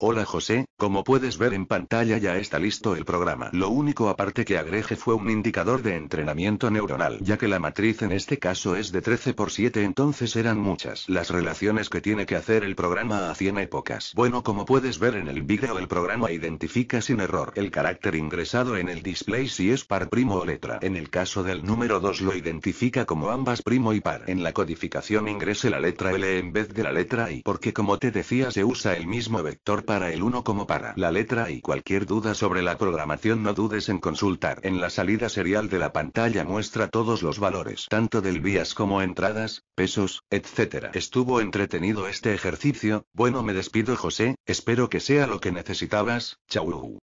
Hola José, como puedes ver en pantalla ya está listo el programa. Lo único aparte que agreje fue un indicador de entrenamiento neuronal, ya que la matriz en este caso es de 13 por 7 entonces eran muchas las relaciones que tiene que hacer el programa a 100 épocas. Bueno como puedes ver en el vídeo el programa identifica sin error el carácter ingresado en el display si es par primo o letra. En el caso del número 2 lo identifica como ambas primo y par. En la codificación ingrese la letra L en vez de la letra I, porque como te decía se usa el mismo vector para el 1 como para la letra y cualquier duda sobre la programación no dudes en consultar. En la salida serial de la pantalla muestra todos los valores, tanto del vías como entradas, pesos, etc. Estuvo entretenido este ejercicio, bueno me despido José, espero que sea lo que necesitabas, chau.